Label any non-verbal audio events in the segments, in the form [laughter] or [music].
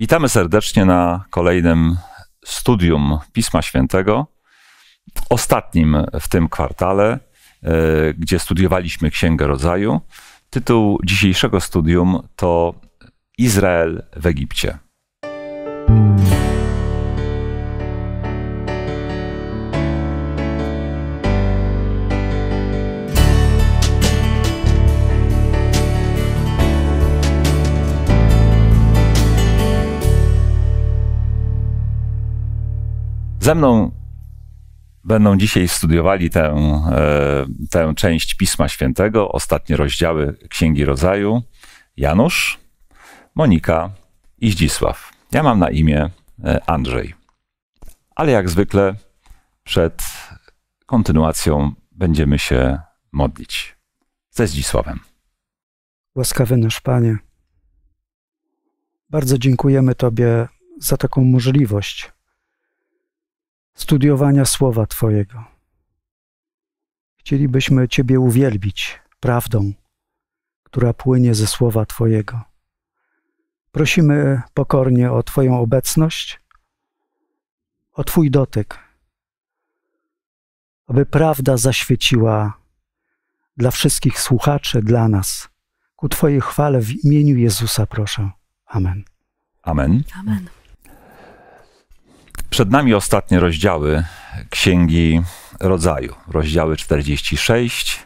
Witamy serdecznie na kolejnym studium Pisma Świętego, ostatnim w tym kwartale, e, gdzie studiowaliśmy Księgę Rodzaju. Tytuł dzisiejszego studium to Izrael w Egipcie. Ze mną będą dzisiaj studiowali tę, e, tę część Pisma Świętego, ostatnie rozdziały Księgi Rodzaju. Janusz, Monika i Zdzisław. Ja mam na imię e, Andrzej. Ale jak zwykle przed kontynuacją będziemy się modlić ze Zdzisławem. Łaskawy nasz Panie, bardzo dziękujemy Tobie za taką możliwość studiowania Słowa Twojego. Chcielibyśmy Ciebie uwielbić prawdą, która płynie ze Słowa Twojego. Prosimy pokornie o Twoją obecność, o Twój dotyk, aby prawda zaświeciła dla wszystkich słuchaczy, dla nas. Ku Twojej chwale w imieniu Jezusa proszę. Amen. Amen. Amen. Przed nami ostatnie rozdziały Księgi Rodzaju, rozdziały 46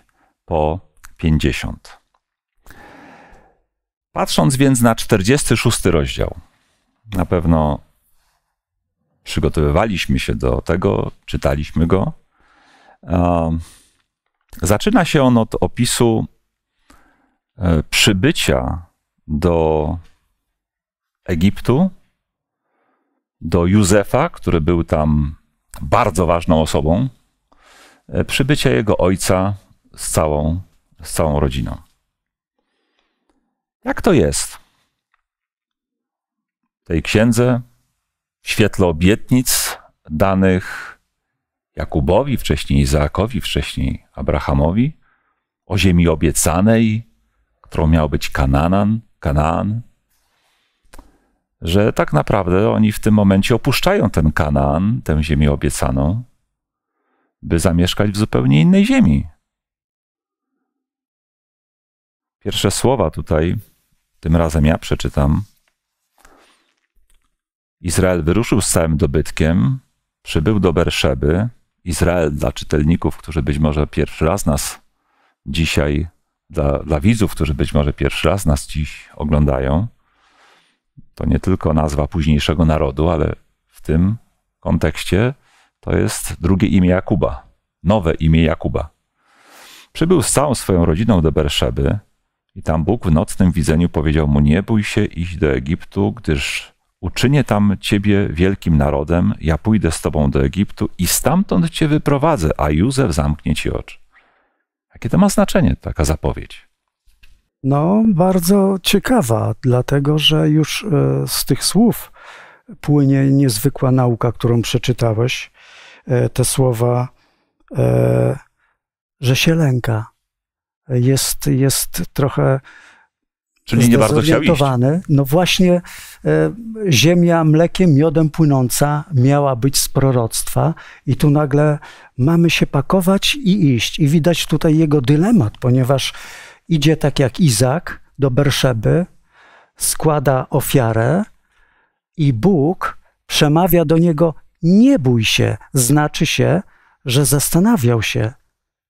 po 50. Patrząc więc na 46 rozdział, na pewno przygotowywaliśmy się do tego, czytaliśmy go. Zaczyna się on od opisu e, przybycia do Egiptu do Józefa, który był tam bardzo ważną osobą, e, przybycie jego ojca z całą, z całą rodziną. Jak to jest? W tej księdze, w świetle obietnic danych Jakubowi, wcześniej Izaakowi, wcześniej Abrahamowi, o ziemi obiecanej, którą miał być Kananan, Kanaan że tak naprawdę oni w tym momencie opuszczają ten Kanaan, tę ziemię obiecaną, by zamieszkać w zupełnie innej ziemi. Pierwsze słowa tutaj, tym razem ja przeczytam. Izrael wyruszył z całym dobytkiem, przybył do Berszeby. Izrael dla czytelników, którzy być może pierwszy raz nas dzisiaj, dla, dla widzów, którzy być może pierwszy raz nas dziś oglądają to nie tylko nazwa późniejszego narodu, ale w tym kontekście to jest drugie imię Jakuba, nowe imię Jakuba. Przybył z całą swoją rodziną do Berszeby i tam Bóg w nocnym widzeniu powiedział mu: Nie bój się iść do Egiptu, gdyż uczynię tam ciebie wielkim narodem, ja pójdę z tobą do Egiptu i stamtąd cię wyprowadzę, a Józef zamknie ci oczy. Jakie to ma znaczenie, taka zapowiedź? No, bardzo ciekawa, dlatego że już e, z tych słów płynie niezwykła nauka, którą przeczytałeś. E, te słowa, e, że się lęka, jest, jest trochę. Czyli nie bardzo chciał iść. No właśnie e, ziemia mlekiem, miodem płynąca miała być z proroctwa i tu nagle mamy się pakować i iść. I widać tutaj jego dylemat, ponieważ idzie tak jak Izak do Berszeby, składa ofiarę i Bóg przemawia do niego: Nie bój się, znaczy się, że zastanawiał się,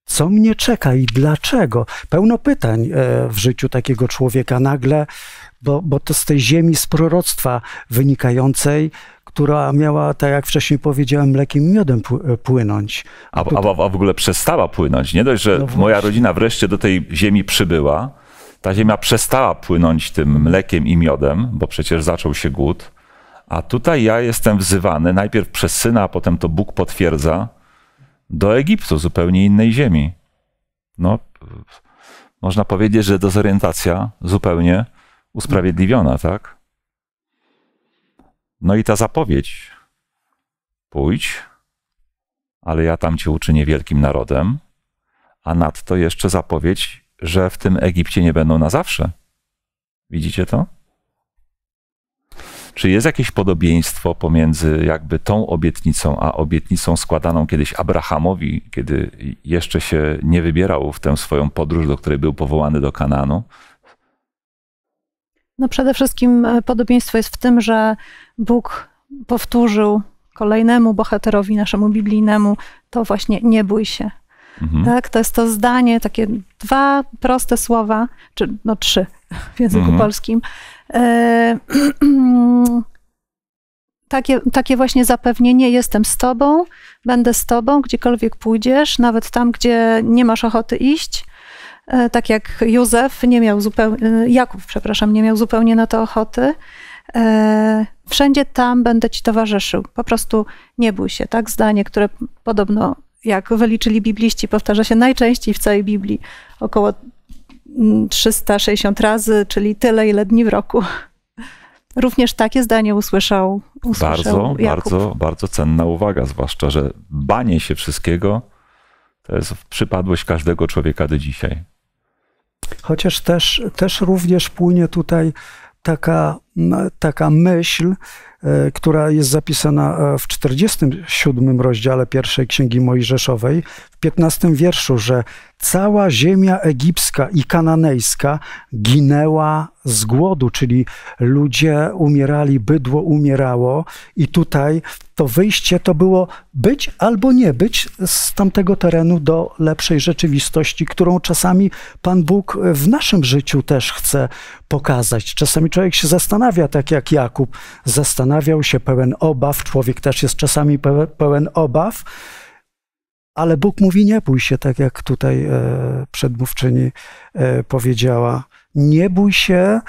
co mnie czeka i dlaczego. Pełno pytań e, w życiu takiego człowieka nagle, bo, bo to z tej ziemi, z proroctwa wynikającej, która miała, tak jak wcześniej powiedziałem, mlekiem i miodem e, płynąć. A, a, a, w ogóle przestała płynąć. Nie dość, że no moja rodzina wreszcie do tej ziemi przybyła, ta ziemia przestała płynąć tym mlekiem i miodem, bo przecież zaczął się głód. A tutaj ja jestem wzywany najpierw przez syna, a potem to Bóg potwierdza do Egiptu, zupełnie innej ziemi. No, można powiedzieć, że dezorientacja zupełnie usprawiedliwiona, tak? No i ta zapowiedź: pójdź, ale ja tam cię uczynię wielkim narodem, a nadto jeszcze zapowiedź, że w tym Egipcie nie będą na zawsze. Widzicie to? Czy jest jakieś podobieństwo pomiędzy jakby tą obietnicą, a obietnicą składaną kiedyś Abrahamowi, kiedy jeszcze się nie wybierał w tę swoją podróż, do której był powołany do Kananu, no przede wszystkim e, podobieństwo jest w tym, że Bóg powtórzył kolejnemu bohaterowi, naszemu biblijnemu, to właśnie nie bój się. Mhm. Tak, to jest to zdanie, takie dwa proste słowa, czy no trzy w języku mhm. polskim. E, [clears throat] takie, takie właśnie zapewnienie: jestem z tobą, będę z tobą, gdziekolwiek pójdziesz, nawet tam, gdzie nie masz ochoty iść, E, tak jak Józef nie miał zupełnie, Jakub, przepraszam, nie miał zupełnie na to ochoty. E, wszędzie tam będę ci towarzyszył. Po prostu nie bój się, tak? Zdanie, które podobno, jak wyliczyli bibliści, powtarza się najczęściej w całej Biblii, około 360 mm, razy, czyli tyle, ile dni w roku. Również takie zdanie usłyszał. usłyszał bardzo, Jakub. bardzo, bardzo cenna uwaga, zwłaszcza, że banie się wszystkiego to jest przypadłość każdego człowieka do dzisiaj. Chociaż też, też również płynie tutaj taka taka myśl, e, która jest zapisana e, w 47 rozdziale pierwszej Księgi Mojżeszowej, w 15 wierszu, że cała ziemia egipska i kananejska ginęła z głodu, czyli ludzie umierali, bydło umierało i tutaj to wyjście to było być albo nie być z tamtego terenu do lepszej rzeczywistości, którą czasami Pan Bóg w naszym życiu też chce pokazać. Czasami człowiek się zastanawia, zastanawia, tak jak Jakub zastanawiał się pełen obaw, człowiek też jest czasami pełen obaw, ale Bóg mówi: Nie bój się, tak jak tutaj e, przedmówczyni e, powiedziała. Nie bój się,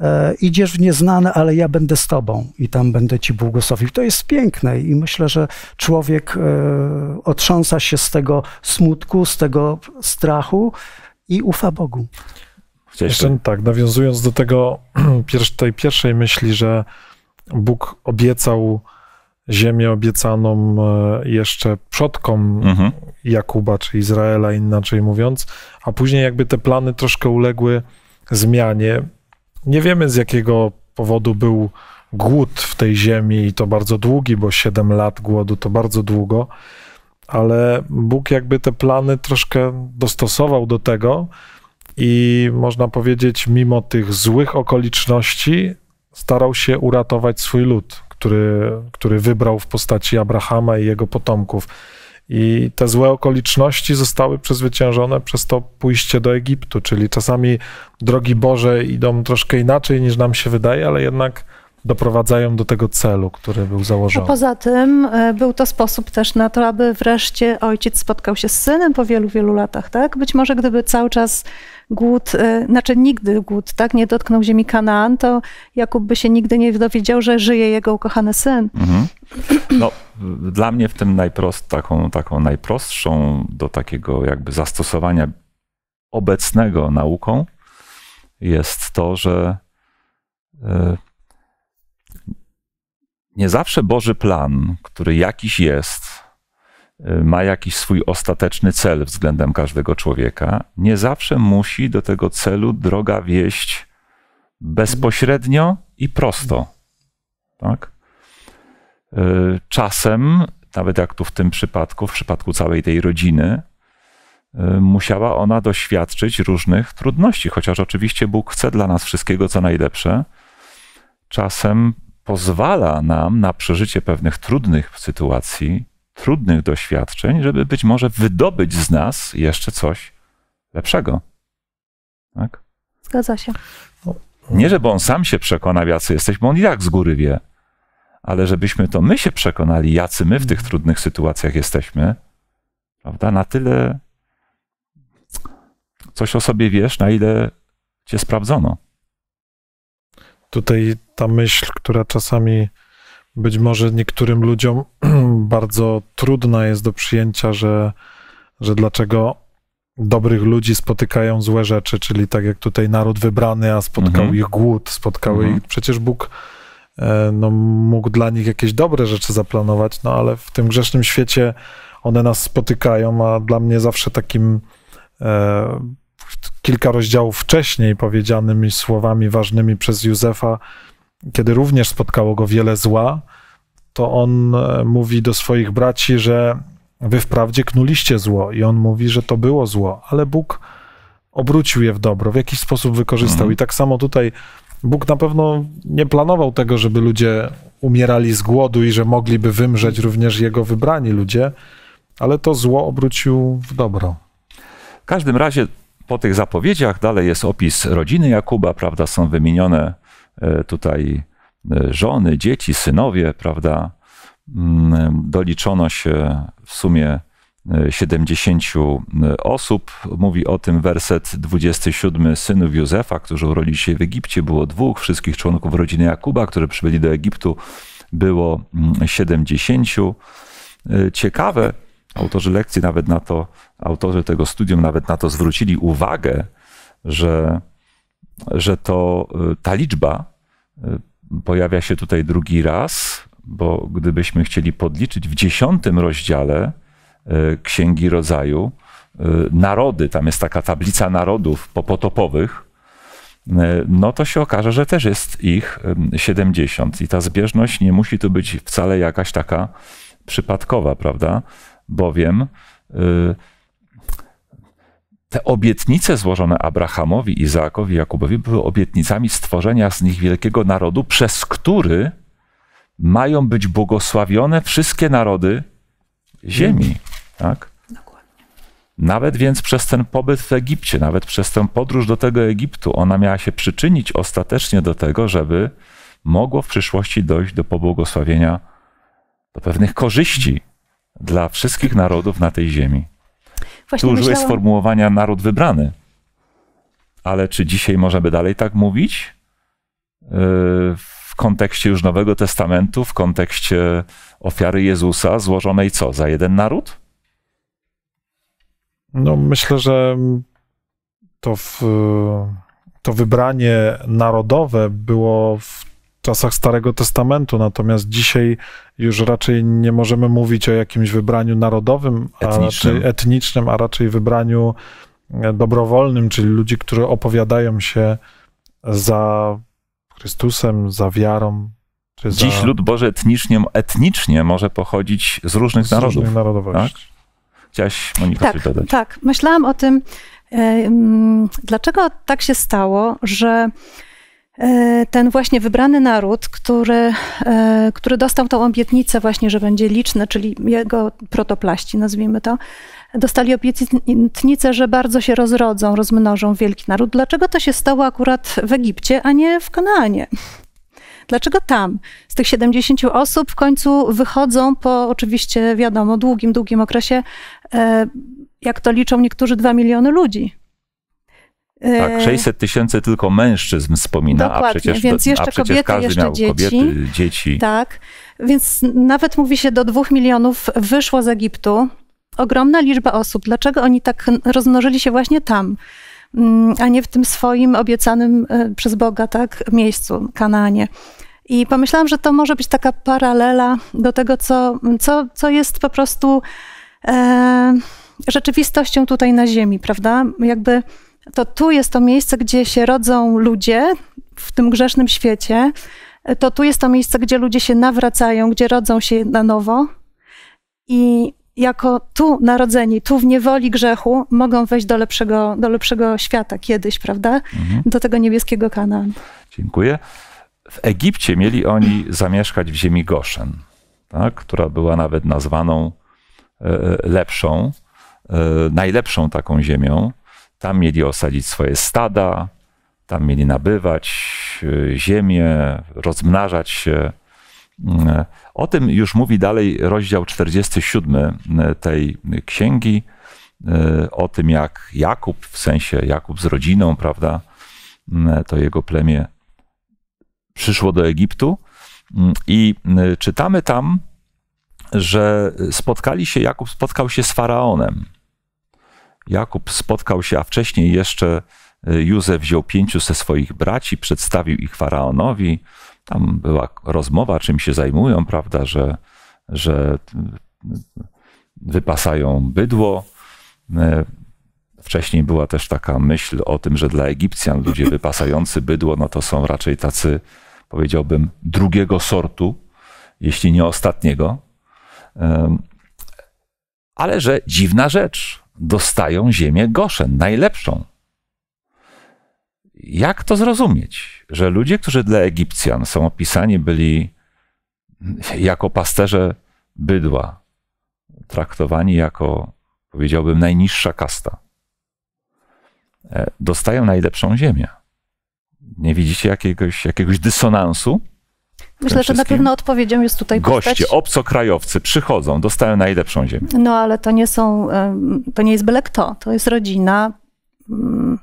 e, idziesz w nieznane, ale ja będę z tobą i tam będę ci błogosławił. To jest piękne i myślę, że człowiek otrząsa się z tego smutku, z tego strachu i ufa Bogu. Jeszcze tak, tak nawiązując do tego, [clears throat] tej pierwszej myśli, że Bóg obiecał ziemię obiecaną e, jeszcze przodkom mhm. Jakuba czy Izraela, inaczej mówiąc, a później jakby te plany troszkę uległy zmianie. Nie wiemy z jakiego powodu był głód w tej ziemi i to bardzo długi, bo 7 lat głodu to bardzo długo, ale Bóg jakby te plany troszkę dostosował do tego, i można powiedzieć, mimo tych złych okoliczności, starał się uratować swój lud, który, który wybrał w postaci Abrahama i jego potomków. I te złe okoliczności zostały przezwyciężone przez to pójście do Egiptu, czyli czasami drogi Boże idą troszkę inaczej niż nam się wydaje, ale jednak doprowadzają do tego celu, który był założony. A poza tym e, był to sposób też na to, aby wreszcie ojciec spotkał się z synem po wielu, wielu latach, tak? Być może gdyby cały czas głód, e, znaczy nigdy głód, tak, nie dotknął ziemi Kanaan, to Jakub by się nigdy nie dowiedział, że żyje jego ukochany syn. Mhm. No, dla mnie w tym najprost, taką, taką najprostszą do takiego jakby zastosowania obecnego nauką jest to, że e, nie zawsze Boży plan, który jakiś jest, ma jakiś swój ostateczny cel względem każdego człowieka, nie zawsze musi do tego celu droga wieść bezpośrednio i prosto. Tak? Y, czasem, nawet jak tu w tym przypadku, w przypadku całej tej rodziny, y, musiała ona doświadczyć różnych trudności, chociaż oczywiście Bóg chce dla nas wszystkiego co najlepsze. Czasem pozwala nam na przeżycie pewnych trudnych sytuacji, trudnych doświadczeń, żeby być może wydobyć z nas jeszcze coś lepszego. Tak? Zgadza się. Nie, żeby on sam się przekona, jacy jesteśmy, on i tak z góry wie, ale żebyśmy to my się przekonali, jacy my w tych trudnych sytuacjach jesteśmy, prawda? Na tyle coś o sobie wiesz, na ile cię sprawdzono. Tutaj ta myśl, która czasami być może niektórym ludziom [clears throat] bardzo trudna jest do przyjęcia, że, że dlaczego dobrych ludzi spotykają złe rzeczy, czyli tak jak tutaj naród wybrany, a spotkał mhm. ich głód, spotkały mhm. ich. Przecież Bóg e, no, mógł dla nich jakieś dobre rzeczy zaplanować, no ale w tym grzesznym świecie one nas spotykają, a dla mnie zawsze takim e, kilka rozdziałów wcześniej powiedzianymi słowami ważnymi przez Józefa kiedy również spotkało go wiele zła, to on e, mówi do swoich braci, że wy wprawdzie knuliście zło i on mówi, że to było zło, ale Bóg obrócił je w dobro, w jakiś sposób wykorzystał. Mhm. I tak samo tutaj Bóg na pewno nie planował tego, żeby ludzie umierali z głodu i że mogliby wymrzeć również jego wybrani ludzie, ale to zło obrócił w dobro. W każdym razie po tych zapowiedziach dalej jest opis rodziny Jakuba, prawda, są wymienione E, tutaj e, żony, dzieci, synowie, prawda? Mm, doliczono się w sumie 70 e, osób. Mówi o tym werset 27 synów Józefa, którzy urodzili się w Egipcie. Było dwóch, wszystkich członków rodziny Jakuba, którzy przybyli do Egiptu, było 70. Mm, ciekawe, autorzy lekcji nawet na to, autorzy tego studium nawet na to zwrócili uwagę, że że to y, ta liczba y, pojawia się tutaj drugi raz, bo gdybyśmy chcieli podliczyć w dziesiątym rozdziale y, Księgi Rodzaju, narody, tam jest taka tablica narodów popotopowych, no to się okaże, że też jest ich 70. I ta zbieżność nie musi tu być wcale jakaś taka przypadkowa, prawda? Bowiem te obietnice złożone Abrahamowi, Izaakowi, Jakubowi były obietnicami stworzenia z nich wielkiego narodu, przez który mają być błogosławione wszystkie narody ziemi. Tak? Dokładnie. Nawet więc przez ten pobyt w Egipcie, nawet przez tę podróż do tego Egiptu, ona miała się przyczynić ostatecznie do tego, żeby mogło w przyszłości dojść do pobłogosławienia, do pewnych korzyści dla wszystkich narodów na tej ziemi. Właśnie tu użyłeś myślałam... sformułowania naród wybrany. Ale czy dzisiaj możemy dalej tak mówić? E, w kontekście już Nowego Testamentu, w kontekście ofiary Jezusa złożonej co? Za jeden naród? No, myślę, że to, w, to wybranie narodowe było w czasach Starego Testamentu, natomiast dzisiaj już raczej nie możemy mówić o jakimś wybraniu narodowym, etnicznym. A raczej, etnicznym, a raczej wybraniu e, dobrowolnym, czyli ludzi, którzy opowiadają się za Chrystusem, za wiarą. Czy Dziś za... lud Boże etnicznie, etnicznie może pochodzić z różnych z narodów. Różnych narodowości. Tak? Chciałaś, Monika, tak, coś dodać? Tak, myślałam o tym, dlaczego tak się stało, że E, ten właśnie wybrany naród, który, e, który dostał tą obietnicę właśnie, że będzie liczny, czyli jego protoplaści, nazwijmy to, dostali obietnicę, że bardzo się rozrodzą, rozmnożą wielki naród. Dlaczego to się stało akurat w Egipcie, a nie w Kanaanie? Dlaczego tam z tych 70 osób w końcu wychodzą po oczywiście, wiadomo, długim, długim okresie, e, jak to liczą niektórzy, 2 miliony ludzi? Tak, 600 e, tysięcy tylko mężczyzn wspomina, Dokładnie, a przecież, więc jeszcze a przecież kobiety, każdy jeszcze miał dzieci. kobiety, dzieci. Tak, więc nawet mówi się do dwóch milionów wyszło z Egiptu. Ogromna liczba osób. Dlaczego oni tak rozmnożyli się właśnie tam, mm, a nie w tym swoim obiecanym e, przez Boga tak miejscu, Kananie? I pomyślałam, że to może być taka paralela do tego, co, co, co jest po prostu e, rzeczywistością tutaj na Ziemi, prawda? Jakby to tu jest to miejsce, gdzie się rodzą ludzie w tym grzesznym świecie. To tu jest to miejsce, gdzie ludzie się nawracają, gdzie rodzą się na nowo. I jako tu narodzeni, tu w niewoli grzechu, mogą wejść do lepszego, do lepszego świata kiedyś, prawda? Mhm. Do tego niebieskiego kanału. Dziękuję. W Egipcie mieli oni zamieszkać w ziemi Goszen, tak? która była nawet nazwaną e, e, lepszą, e, najlepszą taką ziemią. Tam mieli osadzić swoje stada, tam mieli nabywać y, ziemię, rozmnażać się. Y, o tym już mówi dalej rozdział 47 y, tej księgi, o tym jak Jakub, w sensie Jakub z rodziną, prawda, to jego plemię przyszło do Egiptu. I czytamy tam, że spotkali się, Jakub spotkał się z faraonem. Jakub spotkał się, a wcześniej jeszcze e, Józef wziął pięciu ze swoich braci, przedstawił ich faraonowi. Tam była rozmowa, czym się zajmują, prawda, że, że e, wypasają bydło. E, wcześniej była też taka myśl o tym, że dla Egipcjan ludzie wypasający bydło, no to są raczej tacy, powiedziałbym, drugiego sortu, jeśli nie ostatniego. Ale że dziwna rzecz, dostają ziemię Goszen, najlepszą. Jak to zrozumieć, że ludzie, którzy dla Egipcjan są opisani byli jako pasterze bydła, traktowani jako, powiedziałbym, najniższa kasta, e, dostają najlepszą ziemię? Nie widzicie jakiegoś, jakiegoś dysonansu? Myślę, że na pewno odpowiedzią jest tutaj Goście, postać. obcokrajowcy przychodzą, dostają najlepszą ziemię. No ale to nie są, to nie jest byle kto. To jest rodzina mm,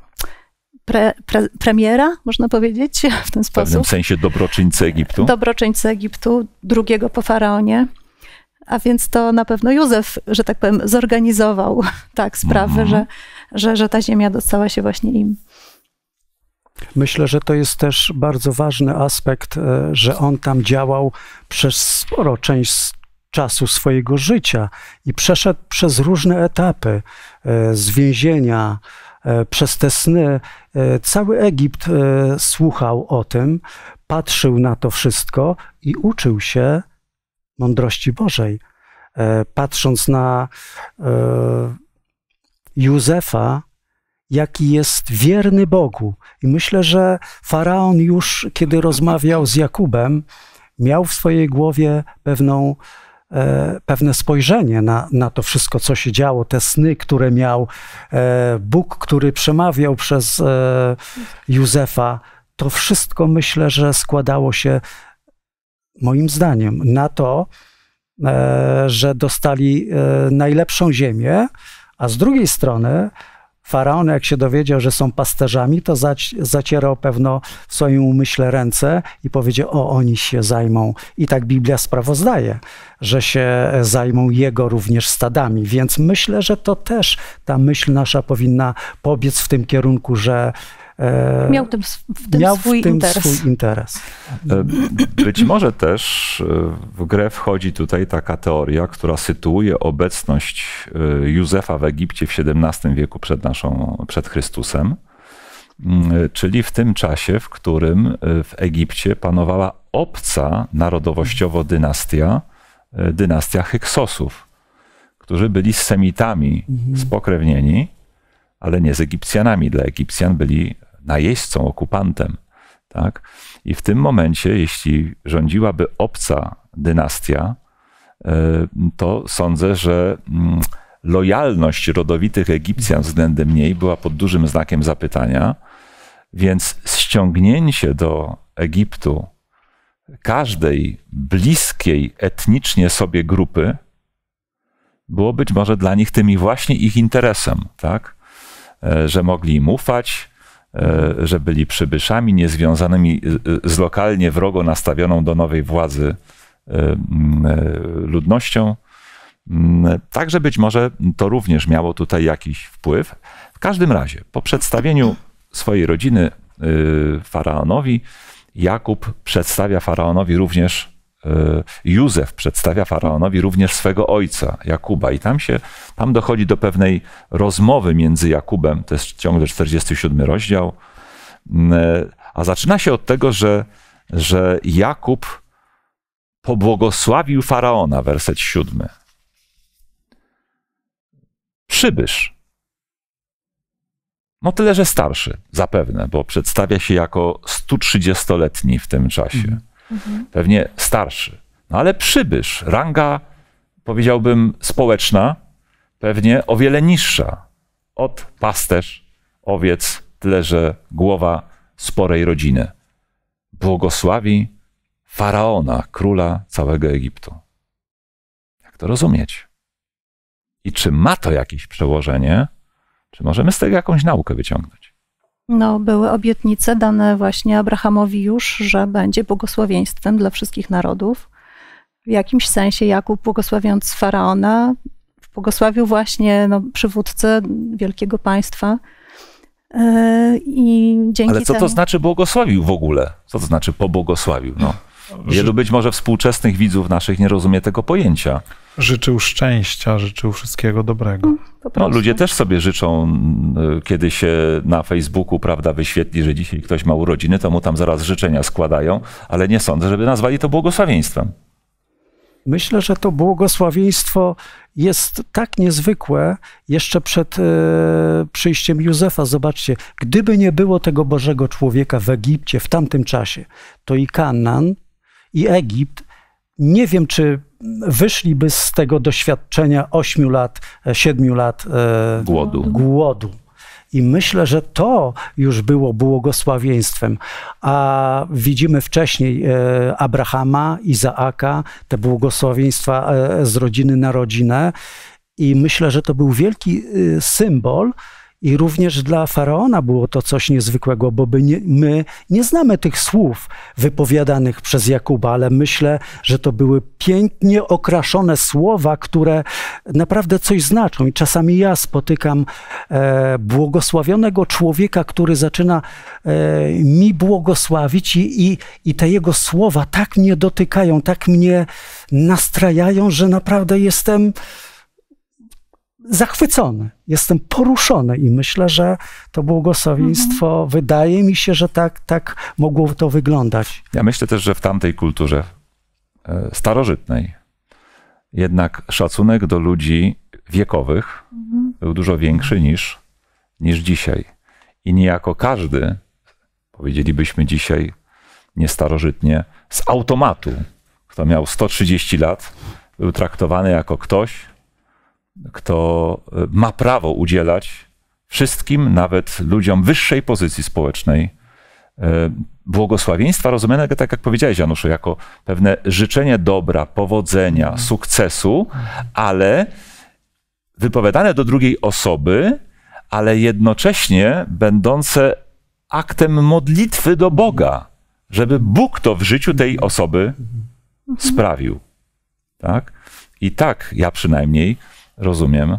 pre, pre, premiera, można powiedzieć, [laughs] w ten sposób. W pewnym sensie dobroczyńcy Egiptu. Dobroczyńcy Egiptu, drugiego po faraonie. A więc to na pewno Józef, że tak powiem, zorganizował [laughs] tak sprawę, mm -hmm. że, że, że ta ziemia dostała się właśnie im. Myślę, że to jest też bardzo ważny aspekt, e, że on tam działał przez sporo część czasu swojego życia i przeszedł przez różne etapy e, z więzienia, e, przez te sny. Cały Egipt słuchał o tym, patrzył na to wszystko i uczył się mądrości Bożej. Patrząc na Józefa, jaki jest wierny Bogu. I myślę, że faraon już, kiedy rozmawiał z Jakubem, miał w swojej głowie pewną, e, pewne spojrzenie na, na to wszystko, co się działo, te sny, które miał e, Bóg, który przemawiał przez e, Józefa. To wszystko myślę, że składało się, moim zdaniem, na to, e, że dostali e, najlepszą ziemię, a z drugiej strony, Faraon, jak się dowiedział, że są pasterzami, to zacierał pewno w swoim umyśle ręce i powiedział: O, oni się zajmą. I tak Biblia sprawozdaje, że się zajmą jego również stadami. Więc myślę, że to też ta myśl nasza powinna pobiec w tym kierunku, że E, miał tym, w tym, miał swój, w tym interes. swój interes. E, być może też e, w grę wchodzi tutaj taka teoria, która sytuuje obecność Józefa w Egipcie w XVII wieku przed, naszą, przed Chrystusem, mm, czyli w tym czasie, w którym w Egipcie panowała obca narodowościowo dynastia, dynastia Hyksosów, którzy byli z Semitami mhm. spokrewnieni, ale nie z Egipcjanami. Dla Egipcjan byli najeźdźcą, okupantem. Tak? I w tym momencie, jeśli rządziłaby obca dynastia, e, to sądzę, że mm, lojalność rodowitych Egipcjan względem niej była pod dużym znakiem zapytania, więc ściągnięcie do Egiptu każdej bliskiej etnicznie sobie grupy było być może dla nich tym właśnie ich interesem, tak? E, że mogli im ufać, E, że byli przybyszami niezwiązanymi e, e, z lokalnie wrogo nastawioną do nowej władzy ludnością. Także być może to również miało tutaj jakiś wpływ. W każdym razie, po przedstawieniu swojej rodziny faraonowi, Jakub przedstawia faraonowi również Y, Józef przedstawia faraonowi również swego ojca, Jakuba. I tam się, tam dochodzi do pewnej rozmowy między Jakubem, to jest ciągle 47 rozdział, y, a zaczyna się od tego, że, że Jakub pobłogosławił faraona, werset 7. Przybysz. No tyle, że starszy, zapewne, bo przedstawia się jako 130-letni w tym czasie. Mhm mhm. pewnie starszy. No ale przybysz, ranga powiedziałbym społeczna, pewnie o wiele niższa od pasterz owiec, tyle że głowa sporej rodziny. Błogosławi faraona, króla całego Egiptu. Jak to rozumieć? I czy ma to jakieś przełożenie? Czy możemy z tego jakąś naukę wyciągnąć? No, były obietnice dane właśnie Abrahamowi już, że będzie błogosławieństwem dla wszystkich narodów. W jakimś sensie Jakub, błogosławiąc faraona, błogosławił właśnie no, przywódcę wielkiego państwa. Yy, I dzięki Ale co temu... to znaczy błogosławił w ogóle? Co to znaczy pobłogosławił? No. Wielu być może współczesnych widzów naszych nie rozumie tego pojęcia. Życzył szczęścia, życzył wszystkiego dobrego. Mm, no, ludzie też sobie życzą, mm, kiedy się na Facebooku prawda, wyświetli, że dzisiaj ktoś ma urodziny, to mu tam zaraz życzenia składają, ale nie sądzę, żeby nazwali to błogosławieństwem. Myślę, że to błogosławieństwo jest tak niezwykłe jeszcze przed e, przyjściem Józefa. Zobaczcie, gdyby nie było tego Bożego człowieka w Egipcie w tamtym czasie, to i Kanan, i Egipt, nie wiem, czy wyszliby z tego doświadczenia 8 lat, 7 e, lat e, głodu. głodu. I myślę, że to już było błogosławieństwem. A widzimy wcześniej e, Abrahama, Izaaka, te błogosławieństwa z rodziny na rodzinę. I myślę, że to był wielki symbol, i również dla faraona było to coś niezwykłego, bo nie, my nie znamy tych słów wypowiadanych przez Jakuba, ale myślę, że to były pięknie okraszone słowa, które naprawdę coś znaczą. I czasami ja spotykam e, błogosławionego człowieka, który zaczyna e, mi błogosławić, i, i, i te jego słowa tak mnie dotykają, tak mnie nastrajają, że naprawdę jestem zachwycony, jestem poruszony i myślę, że to błogosławieństwo, mhm. wydaje mi się, że tak, tak mogło to wyglądać. Ja myślę też, że w tamtej kulturze e, starożytnej jednak szacunek do ludzi wiekowych mhm. był dużo większy niż, niż dzisiaj. I niejako każdy, powiedzielibyśmy dzisiaj niestarożytnie, z automatu, kto miał 130 lat, był traktowany jako ktoś, kto e, ma prawo udzielać wszystkim, nawet ludziom wyższej pozycji społecznej, e, błogosławieństwa rozumianego, tak jak powiedziałeś, Januszu, jako pewne życzenie dobra, powodzenia, mhm. sukcesu, mhm. ale wypowiadane do drugiej osoby, ale jednocześnie będące aktem modlitwy do Boga, żeby Bóg to w życiu tej mhm. osoby sprawił. Tak? I tak ja przynajmniej rozumiem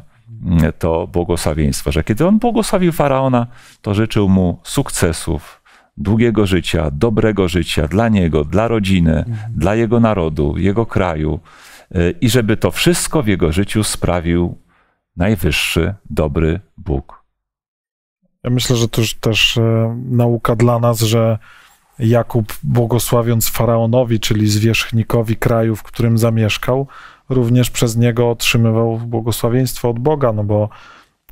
to błogosławieństwo, że kiedy on błogosławił faraona, to życzył mu sukcesów, długiego życia, dobrego życia dla niego, dla rodziny, mhm. dla jego narodu, jego kraju y, i żeby to wszystko w jego życiu sprawił najwyższy, dobry Bóg. Ja myślę, że to już też e, nauka dla nas, że Jakub błogosławiąc faraonowi, czyli zwierzchnikowi kraju, w którym zamieszkał, również przez niego otrzymywał błogosławieństwo od Boga, no bo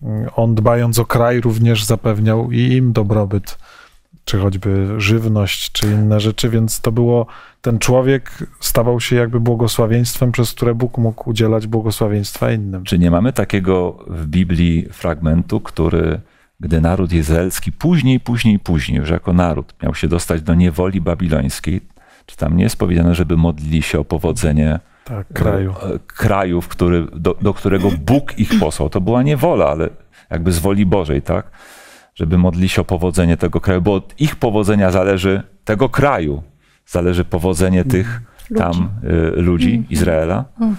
mm, on dbając o kraj również zapewniał i im dobrobyt, czy choćby żywność, czy inne rzeczy, więc to było, ten człowiek stawał się jakby błogosławieństwem, przez które Bóg mógł udzielać błogosławieństwa innym. Czy nie mamy takiego w Biblii fragmentu, który gdy naród izraelski później, później, później, już jako naród miał się dostać do niewoli babilońskiej, czy tam nie jest powiedziane, żeby modlili się o powodzenie tak, kraju, e, kraju który, do, do którego Bóg ich posłał? To była niewola, ale jakby z woli Bożej, tak? Żeby modlili się o powodzenie tego kraju, bo od ich powodzenia zależy tego kraju, zależy powodzenie mhm. tych ludzi. tam y, ludzi, mm -hmm. Izraela, mm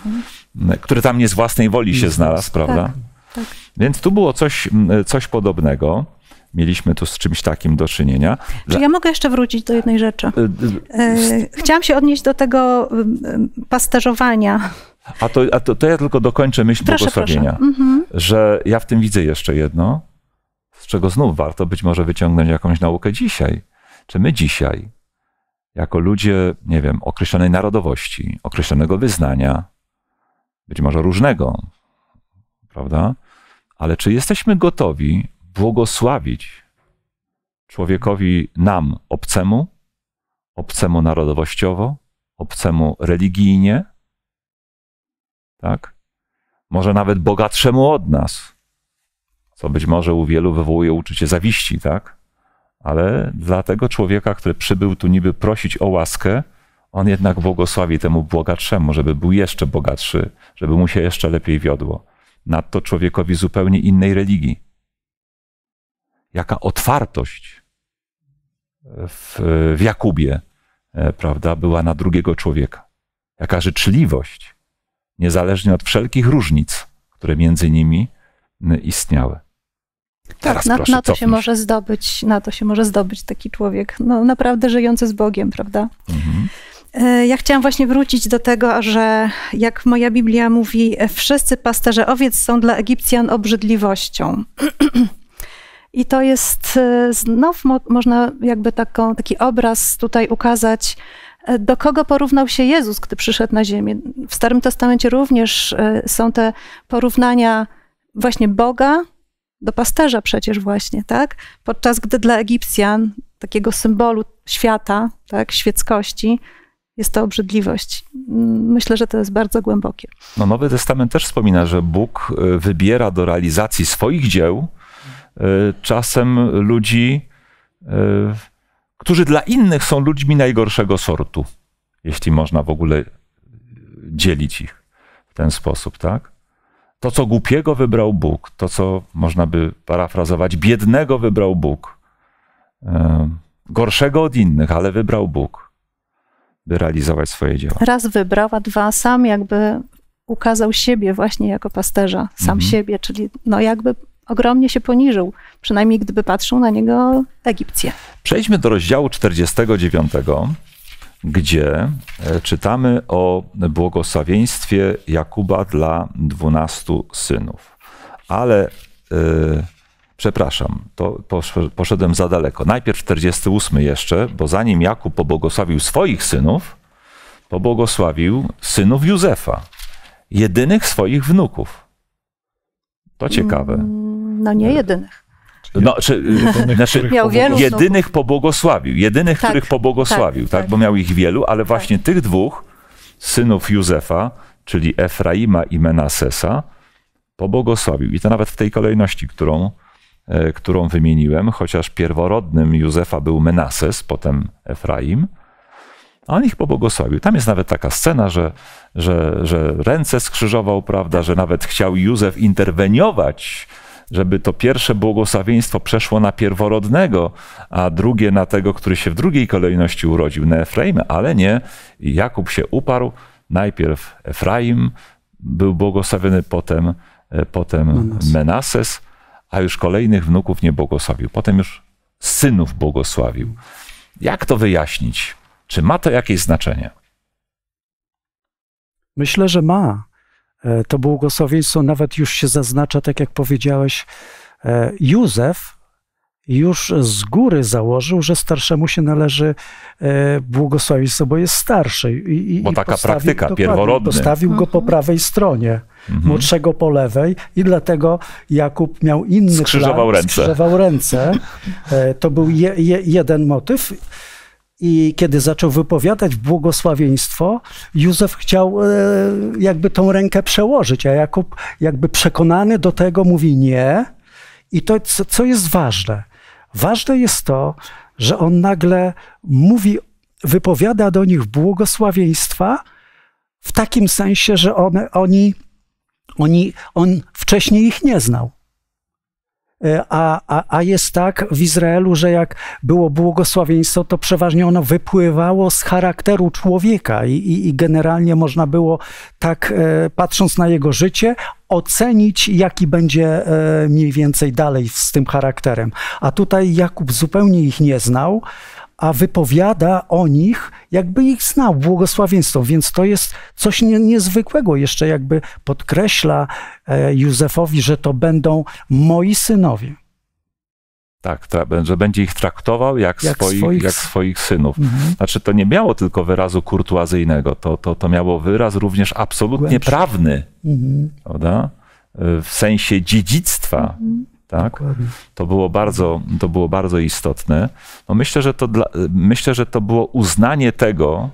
-hmm. który tam nie z własnej woli się znalazł, tak. prawda? Tak, tak. Więc tu było coś, coś podobnego mieliśmy tu z czymś takim do czynienia. Czy ja mogę jeszcze wrócić do jednej rzeczy? Y, y, e, chciałam się odnieść do tego y, pasterzowania. A to, a to, to ja tylko dokończę myśl proszę, błogosławienia, proszę. Mhm. że ja w tym widzę jeszcze jedno, z czego znów warto być może wyciągnąć jakąś naukę dzisiaj. Czy my dzisiaj, jako ludzie, nie wiem, określonej narodowości, określonego wyznania, być może różnego, prawda? Ale czy jesteśmy gotowi błogosławić człowiekowi nam obcemu, obcemu narodowościowo, obcemu religijnie, tak? Może nawet bogatszemu od nas, co być może u wielu wywołuje uczucie zawiści, tak? Ale dla tego człowieka, który przybył tu niby prosić o łaskę, on jednak błogosławi temu bogatszemu, żeby był jeszcze bogatszy, żeby mu się jeszcze lepiej wiodło. Nadto człowiekowi zupełnie innej religii, jaka otwartość e, w, w Jakubie e, prawda, była na drugiego człowieka. Jaka życzliwość, niezależnie od wszelkich różnic, które między nimi istniały. Tak, Teraz na, proszę, na to się może zdobyć, na to się może zdobyć taki człowiek, no naprawdę żyjący z Bogiem, prawda? Mhm. E, ja chciałam właśnie wrócić do tego, że jak moja Biblia mówi, wszyscy pasterze owiec są dla Egipcjan obrzydliwością. [clears throat] I to jest e, znów mo można jakby taką, taki obraz tutaj ukazać, e, do kogo porównał się Jezus, gdy przyszedł na ziemię. W Starym Testamencie również e, są te porównania właśnie Boga do pasterza przecież właśnie, tak? Podczas gdy dla Egipcjan, takiego symbolu świata, tak, świeckości, jest to obrzydliwość. Mm, myślę, że to jest bardzo głębokie. No, Nowy Testament też wspomina, że Bóg wybiera do realizacji swoich dzieł Y, czasem ludzi, y, którzy dla innych są ludźmi najgorszego sortu, jeśli można w ogóle dzielić ich w ten sposób, tak? To, co głupiego wybrał Bóg, to, co można by parafrazować, biednego wybrał Bóg, y, gorszego od innych, ale wybrał Bóg, by realizować swoje dzieła. Raz wybrał, a dwa sam jakby ukazał siebie właśnie jako pasterza, sam mhm. siebie, czyli no jakby ogromnie się poniżył, przynajmniej gdyby patrzył na niego Egipcję. Przejdźmy do rozdziału 49, gdzie e, czytamy o błogosławieństwie Jakuba dla dwunastu synów. Ale yy, przepraszam, to poszedłem za daleko. Najpierw 48 jeszcze, bo zanim Jakub pobłogosławił swoich synów, pobłogosławił synów Józefa, jedynych swoich wnuków. To ciekawe. Mm, no nie tak. jedynych. No, czy, jedynych, [laughs] znaczy, miał wielu jedynych pobłogosławił, jedynych, tak, których tak, pobłogosławił, tak, tak, bo miał ich wielu, ale tak. właśnie tych dwóch, synów Józefa, czyli Efraima i Menasesa, pobłogosławił. I to nawet w tej kolejności, którą, e, którą wymieniłem, chociaż pierworodnym Józefa był Menases, potem Efraim, on ich pobłogosławił. Tam jest nawet taka scena, że, że, że ręce skrzyżował, prawda, że nawet chciał Józef interweniować żeby to pierwsze błogosławieństwo przeszło na pierworodnego, a drugie na tego, który się w drugiej kolejności urodził, na Efraim, ale nie. Jakub się uparł, najpierw Efraim był błogosławiony, potem, e, potem Menases. Menases, a już kolejnych wnuków nie błogosławił. Potem już synów błogosławił. Jak to wyjaśnić? Czy ma to jakieś znaczenie? Myślę, że ma. E, to błogosławieństwo nawet już się zaznacza, tak jak powiedziałeś, e, Józef już z góry założył, że starszemu się należy e, błogosławieństwo, bo jest starszy. I, bo i taka praktyka, pierworodny. Postawił go po mhm. prawej stronie, mhm. młodszego po lewej i dlatego Jakub miał inny skrzyżował plan, ręce. Skrzyżował ręce. To był je, je, jeden motyw. I kiedy zaczął wypowiadać błogosławieństwo, Józef chciał e, jakby tą rękę przełożyć, a Jakub jakby przekonany do tego mówi nie. I to, co jest ważne, ważne jest to, że on nagle mówi, wypowiada do nich błogosławieństwa w takim sensie, że one, oni, oni, on wcześniej ich nie znał. E, a, a, a jest tak w Izraelu, że jak było błogosławieństwo, to przeważnie ono wypływało z charakteru człowieka i, i, i generalnie można było tak, e, patrząc na jego życie, ocenić, jaki będzie e, mniej więcej dalej z tym charakterem. A tutaj Jakub zupełnie ich nie znał a wypowiada o nich, jakby ich znał, błogosławieństwo. Więc to jest coś nie, niezwykłego. Jeszcze jakby podkreśla e, Józefowi, że to będą moi synowie. Tak, że będzie ich traktował jak, jak, swoich, swoich... jak swoich, synów. Mhm. Znaczy, to nie miało tylko wyrazu kurtuazyjnego, to, to, to miało wyraz również absolutnie Głębszy. prawny, mhm. prawda? E, w sensie dziedzictwa. Mhm tak? To, było bardzo, to było bardzo istotne. No myślę, że to dla, myślę, że to było uznanie tego,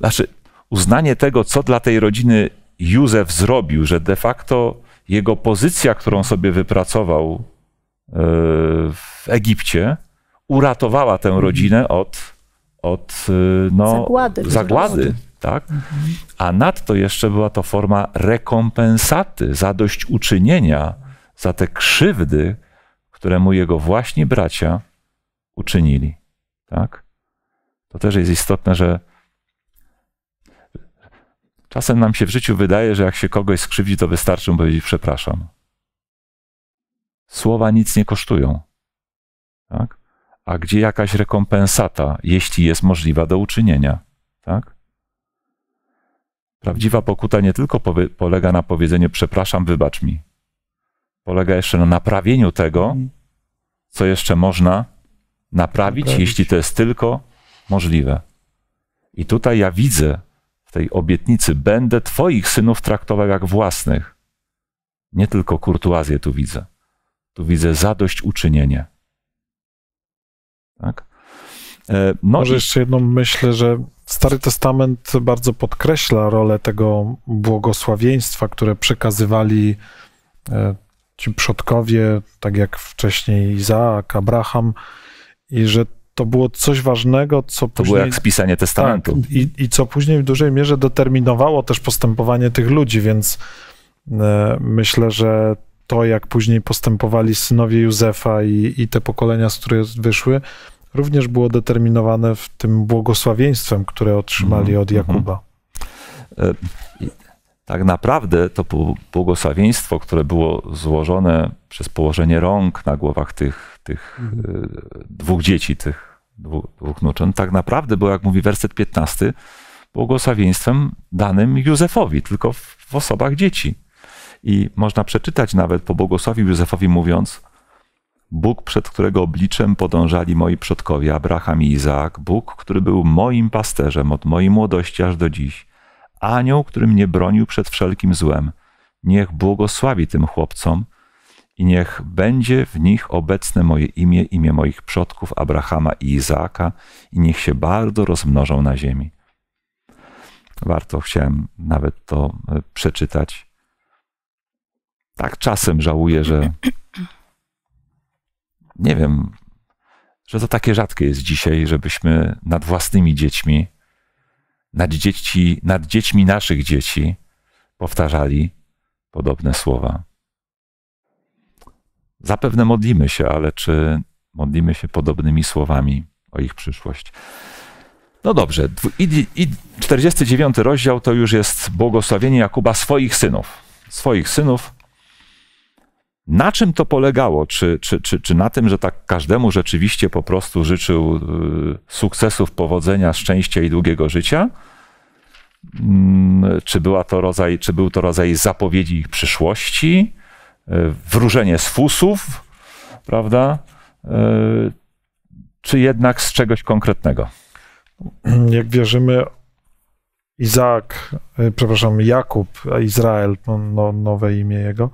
znaczy uznanie tego, co dla tej rodziny Józef zrobił, że de facto jego pozycja, którą sobie wypracował e, w Egipcie, uratowała tę mhm. rodzinę od, od e, no, zagłady. zagłady tak? Mhm. A nadto jeszcze była to forma rekompensaty, zadośćuczynienia za te krzywdy, które mu jego właśnie bracia uczynili. Tak? To też jest istotne, że czasem nam się w życiu wydaje, że jak się kogoś skrzywdzi, to wystarczy mu powiedzieć przepraszam. Słowa nic nie kosztują. Tak? A gdzie jakaś rekompensata, jeśli jest możliwa do uczynienia? Tak? Prawdziwa pokuta nie tylko polega na powiedzeniu przepraszam, wybacz mi, polega jeszcze na naprawieniu tego, mhm. co jeszcze można naprawić, naprawić, jeśli to jest tylko możliwe. I tutaj ja widzę w tej obietnicy, będę Twoich synów traktował jak własnych. Nie tylko kurtuazję tu widzę. Tu widzę zadośćuczynienie. Tak? E, no Może i... jeszcze jedną myślę, że Stary Testament bardzo podkreśla rolę tego błogosławieństwa, które przekazywali e, ci przodkowie, tak jak wcześniej Izaak, Abraham, i że to było coś ważnego, co to później... To było jak spisanie testamentu. Tak, i, I co później w dużej mierze determinowało też postępowanie tych ludzi, więc e, myślę, że to, jak później postępowali synowie Józefa i, i te pokolenia, z których wyszły, również było determinowane w tym błogosławieństwem, które otrzymali mhm, od mhm. Jakuba. E, tak naprawdę to błogosławieństwo, które było złożone przez położenie rąk na głowach tych, tych mhm. e, dwóch dzieci, tych dwóch, dwóch tak naprawdę było, jak mówi werset 15, błogosławieństwem danym Józefowi, tylko w, w osobach dzieci. I można przeczytać nawet po błogosławił Józefowi mówiąc, Bóg, przed którego obliczem podążali moi przodkowie Abraham i Izaak, Bóg, który był moim pasterzem od mojej młodości aż do dziś – anioł, który mnie bronił przed wszelkim złem. Niech błogosławi tym chłopcom i niech będzie w nich obecne moje imię, imię moich przodków Abrahama i Izaaka i niech się bardzo rozmnożą na ziemi. Warto, chciałem nawet to e, przeczytać. Tak czasem żałuję, że nie wiem, że to takie rzadkie jest dzisiaj, żebyśmy nad własnymi dziećmi nad, dzieci, nad dziećmi naszych dzieci powtarzali podobne słowa. Zapewne modlimy się, ale czy modlimy się podobnymi słowami o ich przyszłość? No dobrze, i, i 49 rozdział to już jest błogosławienie Jakuba swoich synów. Swoich synów, na czym to polegało? Czy, czy, czy, czy na tym, że tak każdemu rzeczywiście po prostu życzył y, sukcesów, powodzenia, szczęścia i długiego życia? Mm, czy, była to rodzaj, czy był to rodzaj zapowiedzi ich przyszłości, y, wróżenie z fusów, prawda? Y, czy jednak z czegoś konkretnego? Jak wierzymy, Izaak, przepraszam, Jakub, Izrael, no, no, nowe imię jego,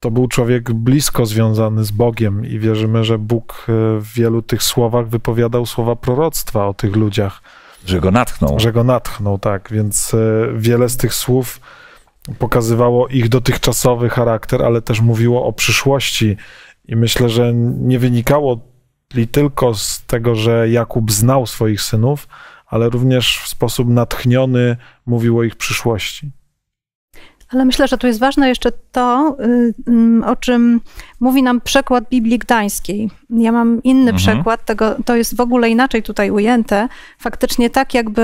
to był człowiek blisko związany z Bogiem i wierzymy, że Bóg e, w wielu tych słowach wypowiadał słowa proroctwa o tych ludziach. Że go natchnął. Że go natchnął, tak. Więc e, wiele z tych słów pokazywało ich dotychczasowy charakter, ale też mówiło o przyszłości. I myślę, że nie wynikało tylko z tego, że Jakub znał swoich synów, ale również w sposób natchniony mówiło o ich przyszłości. Ale myślę, że tu jest ważne jeszcze to, y, mm, o czym mówi nam przekład Biblii Gdańskiej. Ja mam inny mhm. przekład, tego, to jest w ogóle inaczej tutaj ujęte. Faktycznie tak, jakby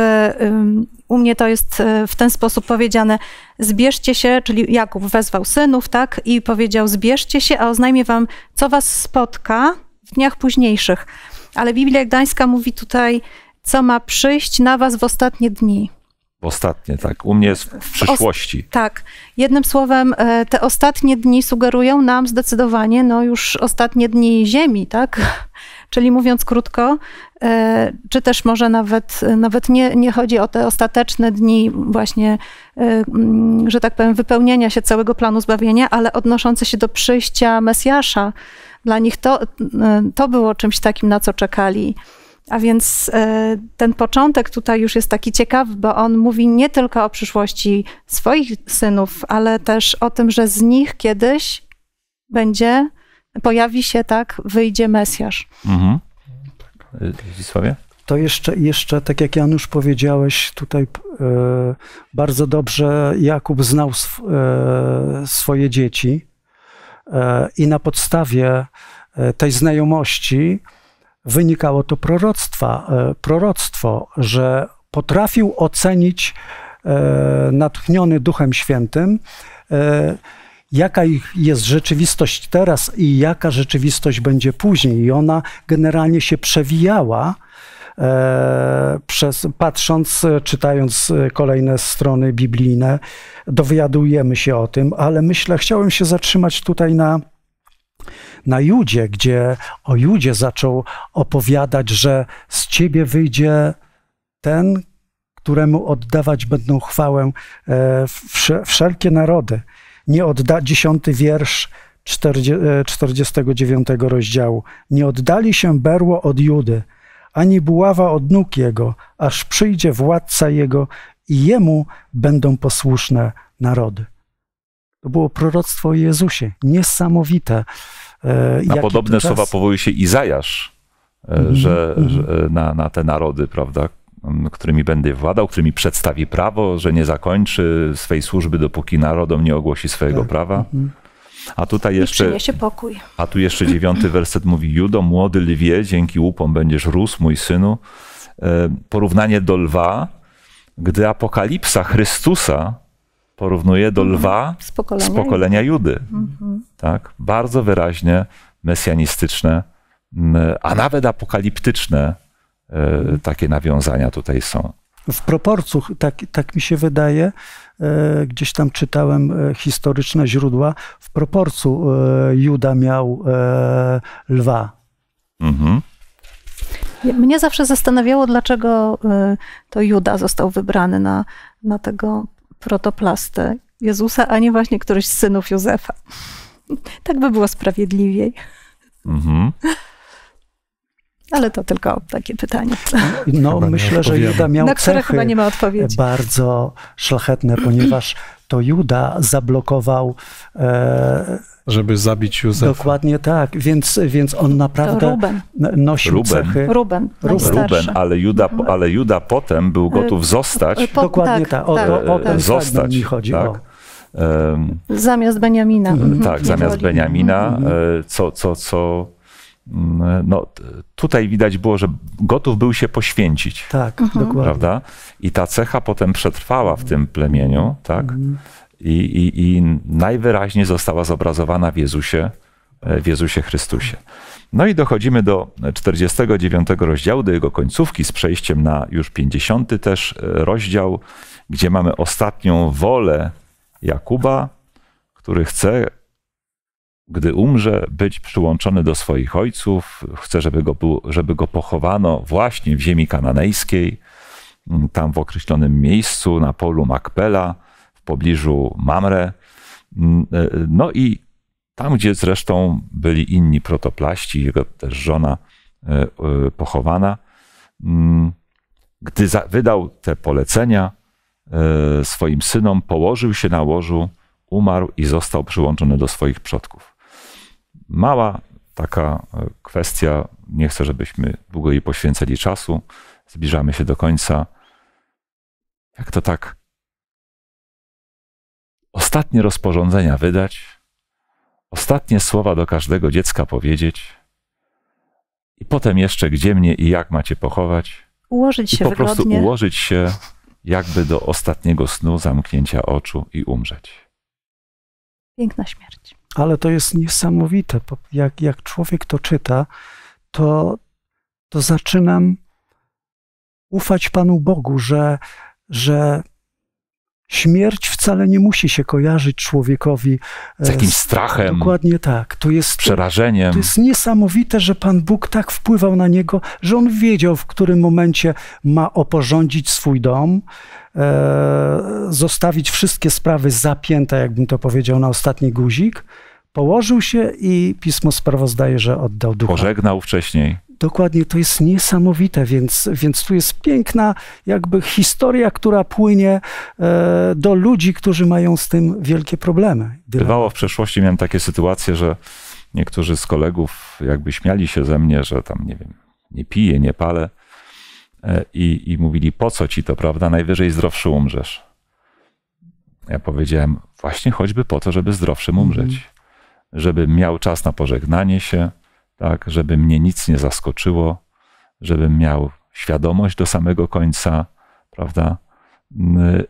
y, u mnie to jest y, w ten sposób powiedziane: zbierzcie się, czyli Jakub wezwał synów, tak, i powiedział: zbierzcie się, a oznajmię wam, co was spotka w dniach późniejszych. Ale Biblia Gdańska mówi tutaj, co ma przyjść na was w ostatnie dni. Ostatnie, tak. U mnie jest w przyszłości. tak. Jednym słowem, e, te ostatnie dni sugerują nam zdecydowanie, no już ostatnie dni Ziemi, tak? [laughs] Czyli mówiąc krótko, e, czy też może nawet, nawet nie, nie chodzi o te ostateczne dni właśnie, e, mm, że tak powiem, wypełnienia się całego planu zbawienia, ale odnoszące się do przyjścia Mesjasza. Dla nich to, to było czymś takim, na co czekali a więc e, ten początek tutaj już jest taki ciekawy, bo on mówi nie tylko o przyszłości swoich synów, ale też o tym, że z nich kiedyś będzie, pojawi się, tak, wyjdzie Mesjasz. Mhm. Zdzisławie? To jeszcze, jeszcze, tak jak Janusz powiedziałeś, tutaj e, bardzo dobrze Jakub znał sw e, swoje dzieci i na podstawie tej znajomości wynikało to proroctwa, e, proroctwo, że potrafił ocenić e, natchniony Duchem Świętym, e, jaka jest rzeczywistość teraz i jaka rzeczywistość będzie później. I ona generalnie się przewijała. Przez, patrząc, czytając kolejne strony biblijne, dowiadujemy się o tym, ale myślę, chciałem się zatrzymać tutaj na, na Judzie, gdzie o Judzie zaczął opowiadać, że z ciebie wyjdzie ten, któremu oddawać będą chwałę e, wszelkie narody. Nie odda, dziesiąty wiersz 49 e, rozdziału. Nie oddali się berło od Judy, ani buława od nóg jego, aż przyjdzie władca jego i jemu będą posłuszne narody. To było proroctwo o Jezusie, niesamowite. E, na podobne słowa powołuje się Izajasz, e, mhm, że, mhm. że na, na te narody, prawda, którymi będę władał, którymi przedstawi prawo, że nie zakończy swej służby, dopóki narodom nie ogłosi swojego tak. prawa. Mhm. A tutaj jeszcze. A tu jeszcze dziewiąty [clears throat] werset mówi: Judo, młody lwie, dzięki łupom będziesz rósł, mój synu. E, porównanie do lwa, gdy apokalipsa Chrystusa porównuje do mhm. lwa z pokolenia, z pokolenia Judy. Mhm. Tak? Bardzo wyraźnie mesjanistyczne, mm, a nawet apokaliptyczne e, takie nawiązania tutaj są. W proporcjach, tak, tak mi się wydaje, e, gdzieś tam czytałem e, historyczne źródła, w proporcji Juda miał lwa. Mhm. Mnie zawsze zastanawiało, dlaczego to Juda został wybrany na, na tego protoplastę Jezusa, a nie właśnie któryś z synów Józefa. [laughs] Tak by było sprawiedliwiej. Mhm. Ale to tylko takie pytanie. No, no myślę, że Juda miał Na które chyba nie ma odpowiedzi. bardzo szlachetne, ponieważ to Juda zablokował e, żeby zabić Józefa. Dokładnie tak, więc, więc on naprawdę Ruben. nosił Ruben. cechy. Ruben, Ruben. Ruben, ale Juda, ale Juda potem był gotów y, zostać. Po, Dokładnie tak, o, tak, o, tak. zostać, mi chodzi. Tak. O. zamiast Beniamina. Mhm. Tak, Nie zamiast chodzi. Beniamina, mhm. e, co, co, co mm, no, tutaj widać było, że gotów był się poświęcić. Tak, mhm. dokładnie. Prawda? I ta cecha potem przetrwała w tym plemieniu, tak? Mhm i, i, i najwyraźniej została zobrazowana w Jezusie, e, w Jezusie Chrystusie. No i dochodzimy do 49 rozdziału, do jego końcówki, z przejściem na już 50 też e, rozdział, gdzie mamy ostatnią wolę Jakuba, który chce, gdy umrze, być przyłączony do swoich ojców, chce, żeby go, było, żeby go pochowano właśnie w ziemi kananejskiej, tam w określonym miejscu, na polu Makpela pobliżu Mamre. Mm, e, no i tam, gdzie zresztą byli inni protoplaści, jego też żona e, e, pochowana, mm, gdy wydał te polecenia swoim synom, położył się na łożu, umarł i został przyłączony do swoich przodków. Mała taka kwestia, nie chcę, żebyśmy długo jej poświęcali czasu, zbliżamy się do końca. Jak to tak ostatnie rozporządzenia wydać, ostatnie słowa do każdego dziecka powiedzieć, i potem jeszcze gdzie mnie i jak macie pochować. Ułożyć się po wygodnie. prostu ułożyć się jakby do ostatniego snu, zamknięcia oczu i umrzeć. Piękna śmierć. Ale to jest niesamowite. Jak, jak człowiek to czyta, to, to zaczynam ufać Panu Bogu, że, że Śmierć wcale nie musi się kojarzyć człowiekowi e, z jakimś strachem. Dokładnie tak. To jest, z przerażeniem. To jest niesamowite, że Pan Bóg tak wpływał na niego, że on wiedział, w którym momencie ma oporządzić swój dom, e, zostawić wszystkie sprawy zapięte, jakbym to powiedział, na ostatni guzik. Położył się i pismo sprawozdaje, że oddał ducha. Pożegnał wcześniej. Dokładnie, to jest niesamowite, więc, więc tu jest piękna jakby historia, która płynie e, do ludzi, którzy mają z tym wielkie problemy. Bywało w przeszłości, miałem takie sytuacje, że niektórzy z kolegów jakby śmiali się ze mnie, że tam nie wiem, nie piję, nie palę e, i, i mówili, po co ci to, prawda, najwyżej zdrowszy umrzesz. Ja powiedziałem, właśnie choćby po to, żeby zdrowszym umrzeć, mm. żeby miał czas na pożegnanie się, tak, żeby mnie nic nie zaskoczyło, żebym miał świadomość do samego końca, prawda? Mm,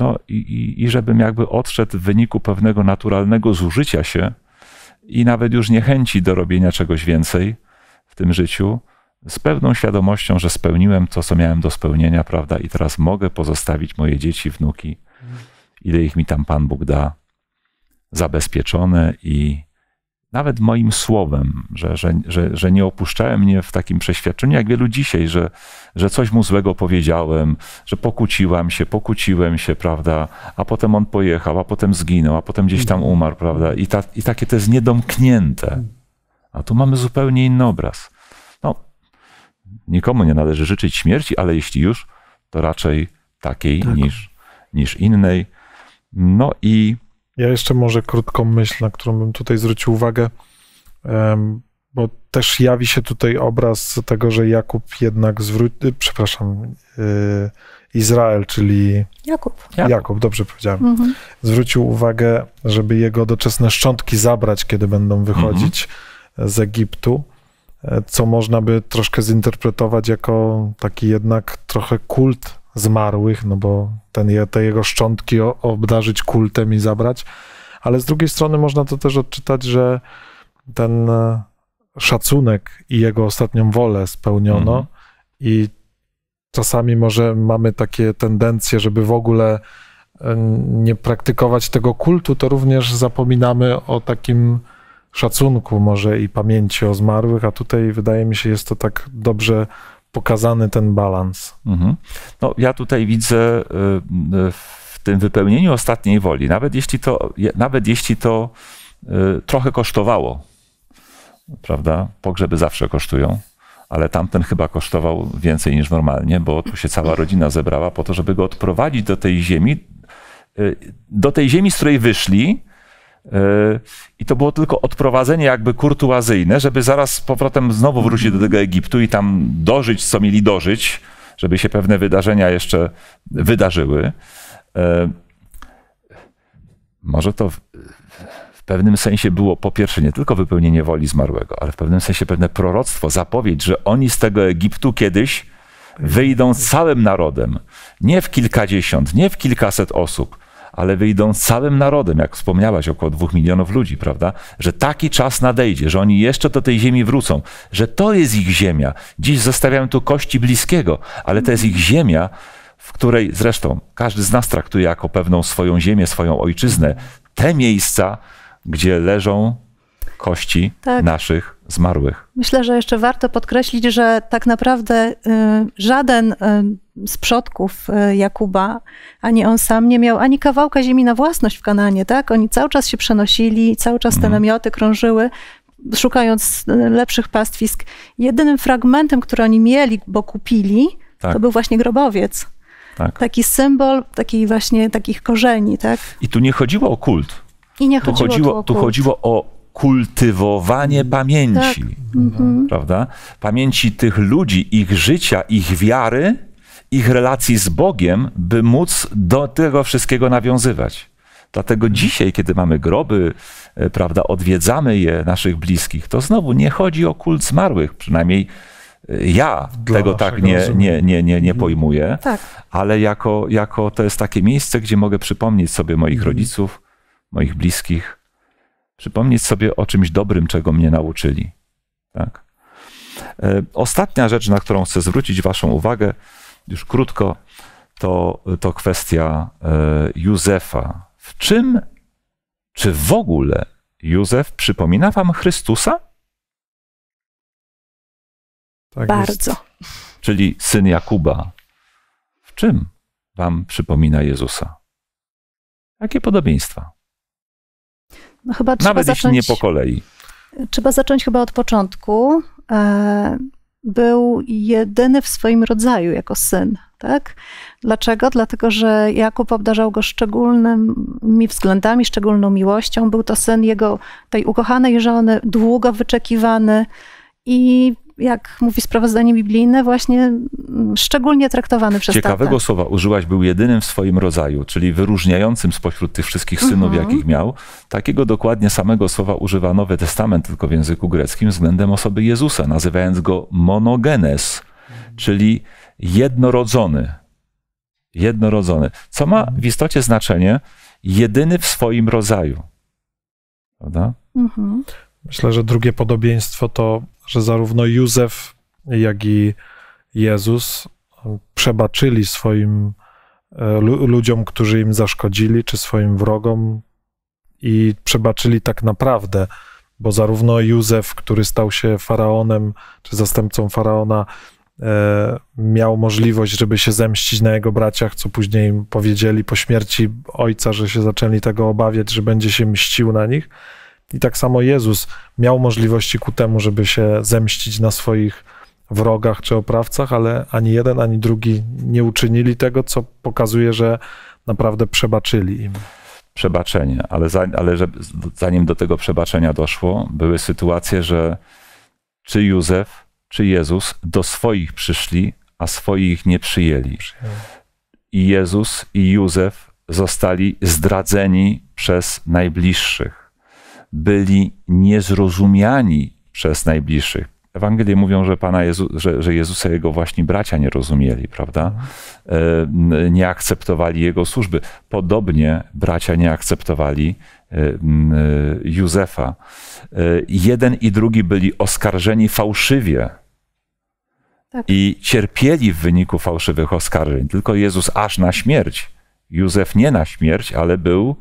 no i, i, i żebym jakby odszedł w wyniku pewnego naturalnego zużycia się i nawet już niechęci do robienia czegoś więcej w tym życiu, z pewną świadomością, że spełniłem to, co miałem do spełnienia, prawda? I teraz mogę pozostawić moje dzieci, wnuki, mhm. ile ich mi tam Pan Bóg da, zabezpieczone i, nawet moim słowem, że, że, że, że nie opuszczałem mnie w takim przeświadczeniu, jak wielu dzisiaj, że, że coś mu złego powiedziałem, że pokłóciłam się, pokłóciłem się, prawda, a potem on pojechał, a potem zginął, a potem gdzieś tam umarł, prawda, i, ta, i takie to jest niedomknięte. A tu mamy zupełnie inny obraz. No, nikomu nie należy życzyć śmierci, ale jeśli już, to raczej takiej tak. niż, niż innej. No i ja jeszcze może krótką myśl, na którą bym tutaj zwrócił uwagę, bo też jawi się tutaj obraz tego, że Jakub jednak zwrócił, y, przepraszam, y, Izrael, czyli Jakub. Jakub, Jakub dobrze powiedziałem. Mhm. Zwrócił uwagę, żeby jego doczesne szczątki zabrać, kiedy będą wychodzić mhm. z Egiptu, e, co można by troszkę zinterpretować jako taki jednak trochę kult zmarłych, no bo ten, te jego szczątki obdarzyć kultem i zabrać. Ale z drugiej strony można to też odczytać, że ten e, szacunek i jego ostatnią wolę spełniono mhm. i czasami może mamy takie tendencje, żeby w ogóle e, nie praktykować tego kultu, to również zapominamy o takim szacunku może i pamięci o zmarłych, a tutaj wydaje mi się jest to tak dobrze pokazany ten balans. Mhm. No, ja tutaj widzę y, y, w tym wypełnieniu ostatniej woli, nawet jeśli to, nawet jeśli to y, trochę kosztowało, prawda? Pogrzeby zawsze kosztują, ale tamten chyba kosztował więcej niż normalnie, bo tu się cała rodzina zebrała po to, żeby go odprowadzić do tej ziemi, do tej ziemi, z której wyszli, Yy, I to było tylko odprowadzenie jakby kurtuazyjne, żeby zaraz z powrotem znowu wrócić do tego Egiptu i tam dożyć, co mieli dożyć, żeby się pewne wydarzenia jeszcze wydarzyły. Yy, może to w pewnym sensie było po pierwsze nie tylko wypełnienie woli zmarłego, ale w pewnym sensie pewne proroctwo, zapowiedź, że oni z tego Egiptu kiedyś wyjdą całym narodem. Nie w kilkadziesiąt, nie w kilkaset osób, ale wyjdą z całym narodem, jak wspomniałaś, około dwóch milionów ludzi, prawda? Że taki czas nadejdzie, że oni jeszcze do tej ziemi wrócą, że to jest ich ziemia. Dziś zostawiamy tu kości bliskiego, ale to jest ich ziemia, w której zresztą każdy z nas traktuje jako pewną swoją ziemię, swoją ojczyznę, te miejsca, gdzie leżą kości tak. naszych zmarłych. Myślę, że jeszcze warto podkreślić, że tak naprawdę y, żaden y, z przodków e, Jakuba, ani on sam nie miał ani kawałka ziemi na własność w Kananie, tak? Oni cały czas się przenosili, cały czas te mhm. namioty krążyły, szukając e, lepszych pastwisk. Jedynym fragmentem, który oni mieli, bo kupili, tak. to był właśnie grobowiec. Tak. Taki symbol taki właśnie takich korzeni, tak? I tu nie chodziło o kult. I nie chodziło tu chodziło, tu o kult. Tu chodziło o kultywowanie tak. pamięci, tak. mhm. prawda? Pamięci tych ludzi, ich życia, ich wiary, ich relacji z Bogiem, by móc do tego wszystkiego nawiązywać. Dlatego dzisiaj, kiedy mamy groby, e, prawda, odwiedzamy je, naszych bliskich, to znowu nie chodzi o kult zmarłych, przynajmniej e, ja Dla tego tak nie, nie, nie, nie, nie mhm. pojmuję, tak. ale jako, jako to jest takie miejsce, gdzie mogę przypomnieć sobie moich mhm. rodziców, moich bliskich, przypomnieć sobie o czymś dobrym, czego mnie nauczyli. Tak? E, ostatnia rzecz, na którą chcę zwrócić Waszą uwagę, już krótko, to, to kwestia e, Józefa. W czym, czy w ogóle Józef przypomina wam Chrystusa? Tak Bardzo. Jest. Czyli syn Jakuba. W czym wam przypomina Jezusa? Jakie podobieństwa? No chyba Nawet jeśli nie po kolei. Trzeba zacząć chyba od początku. E, był jedyny w swoim rodzaju jako syn. Tak? Dlaczego? Dlatego, że Jakub obdarzał go szczególnymi względami, szczególną miłością. Był to syn jego tej ukochanej żony, długo wyczekiwany i jak mówi sprawozdanie biblijne, właśnie mm, szczególnie traktowany przez Ciekawego tatę. słowa użyłaś, był jedynym w swoim rodzaju, czyli wyróżniającym spośród tych wszystkich synów, mhm. jakich miał. Takiego dokładnie samego słowa używa Nowy Testament, tylko w języku greckim, względem osoby Jezusa, nazywając go monogenes, mhm. czyli jednorodzony. Jednorodzony. Co ma mhm. w istocie znaczenie jedyny w swoim rodzaju. Prawda? Mhm. Myślę, że drugie podobieństwo to że zarówno Józef, jak i Jezus przebaczyli swoim e, ludziom, którzy im zaszkodzili, czy swoim wrogom, i przebaczyli tak naprawdę, bo zarówno Józef, który stał się faraonem, czy zastępcą faraona, e, miał możliwość, żeby się zemścić na jego braciach, co później im powiedzieli po śmierci ojca, że się zaczęli tego obawiać, że będzie się mścił na nich. I tak samo Jezus miał możliwości ku temu, żeby się zemścić na swoich wrogach czy oprawcach, ale ani jeden, ani drugi nie uczynili tego, co pokazuje, że naprawdę przebaczyli im. Przebaczenie, ale, za, ale że, zanim do tego przebaczenia doszło, były sytuacje, że czy Józef, czy Jezus do swoich przyszli, a swoich nie przyjęli. I Jezus i Józef zostali zdradzeni przez najbliższych byli niezrozumiani przez najbliższych. Ewangelie mówią, że, Pana Jezu, że, że Jezusa jego właśnie bracia nie rozumieli, prawda? E, nie akceptowali jego służby. Podobnie bracia nie akceptowali e, e, Józefa. Jeden i drugi byli oskarżeni fałszywie tak. i cierpieli w wyniku fałszywych oskarżeń. Tylko Jezus aż na śmierć. Józef nie na śmierć, ale był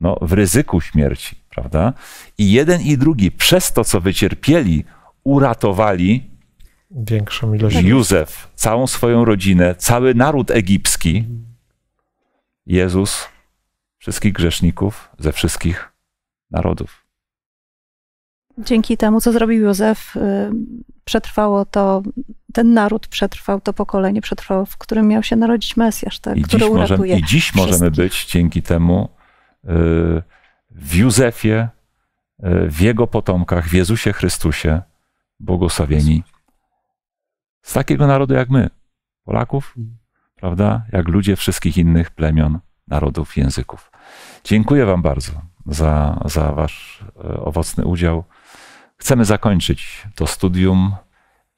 no, w ryzyku śmierci. Prawda? I jeden i drugi przez to, co wycierpieli, uratowali większą ilość. Józef, całą swoją rodzinę, cały naród egipski, Jezus, wszystkich grzeszników ze wszystkich narodów. Dzięki temu, co zrobił Józef, y, przetrwało to, ten naród przetrwał to pokolenie, przetrwało, w którym miał się narodzić Mesjasz, tak, I który dziś uratuje możemy, I dziś wszystkich. możemy być dzięki temu. Yy, w Józefie, e, w jego potomkach, w Jezusie Chrystusie, błogosławieni z takiego narodu jak my, Polaków, mm. prawda? Jak ludzie wszystkich innych plemion, narodów, języków. Dziękuję Wam bardzo za, za Wasz e, owocny udział. Chcemy zakończyć to studium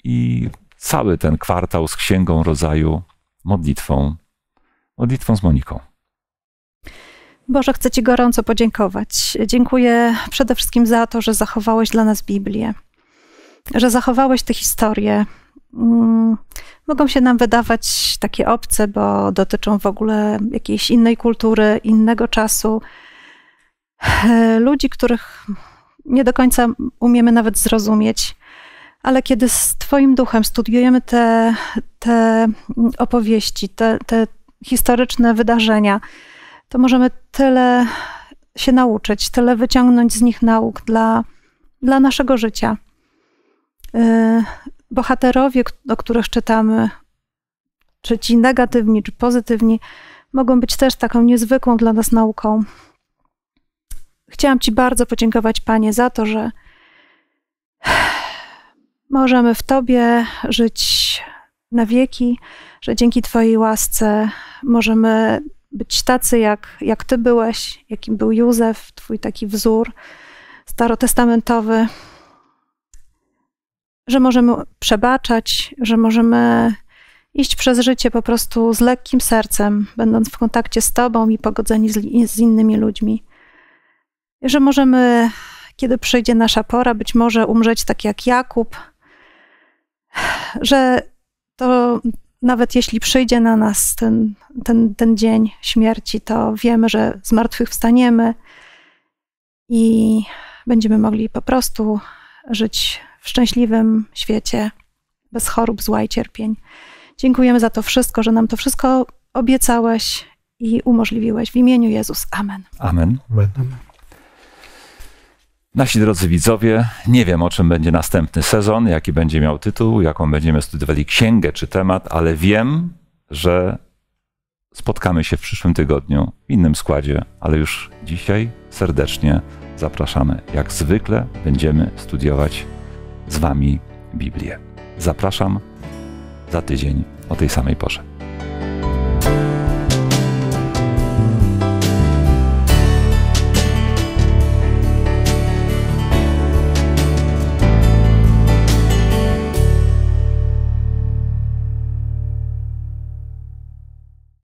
i cały ten kwartał z Księgą Rodzaju modlitwą, modlitwą z Moniką. Boże, chcę Ci gorąco podziękować. Dziękuję przede wszystkim za to, że zachowałeś dla nas Biblię, że zachowałeś te historie. Mm, mogą się nam wydawać takie obce, bo dotyczą w ogóle jakiejś innej kultury, innego czasu, e, ludzi, których nie do końca umiemy nawet zrozumieć. Ale kiedy z Twoim duchem studiujemy te, te opowieści, te, te historyczne wydarzenia, to możemy tyle się nauczyć, tyle wyciągnąć z nich nauk dla, dla naszego życia. Y, bohaterowie, o których czytamy, czy ci negatywni, czy pozytywni, mogą być też taką niezwykłą dla nas nauką. Chciałam Ci bardzo podziękować, Panie, za to, że możemy w Tobie żyć na wieki, że dzięki Twojej łasce możemy być tacy, jak, jak ty byłeś, jakim był Józef, twój taki wzór starotestamentowy, że możemy przebaczać, że możemy iść przez życie po prostu z lekkim sercem, będąc w kontakcie z Tobą i pogodzeni z, z innymi ludźmi. Że możemy, kiedy przyjdzie nasza pora, być może umrzeć tak jak Jakub, że to nawet jeśli przyjdzie na nas ten, ten, ten dzień śmierci, to wiemy, że z martwych wstaniemy i będziemy mogli po prostu żyć w szczęśliwym świecie, bez chorób, zła i cierpień. Dziękujemy za to wszystko, że nam to wszystko obiecałeś i umożliwiłeś. W imieniu Jezus. Amen. Amen. Amen. Nasi drodzy widzowie, nie wiem o czym będzie następny sezon, jaki będzie miał tytuł, jaką będziemy studiowali księgę czy temat, ale wiem, że spotkamy się w przyszłym tygodniu w innym składzie, ale już dzisiaj serdecznie zapraszamy. Jak zwykle będziemy studiować z Wami Biblię. Zapraszam za tydzień o tej samej porze.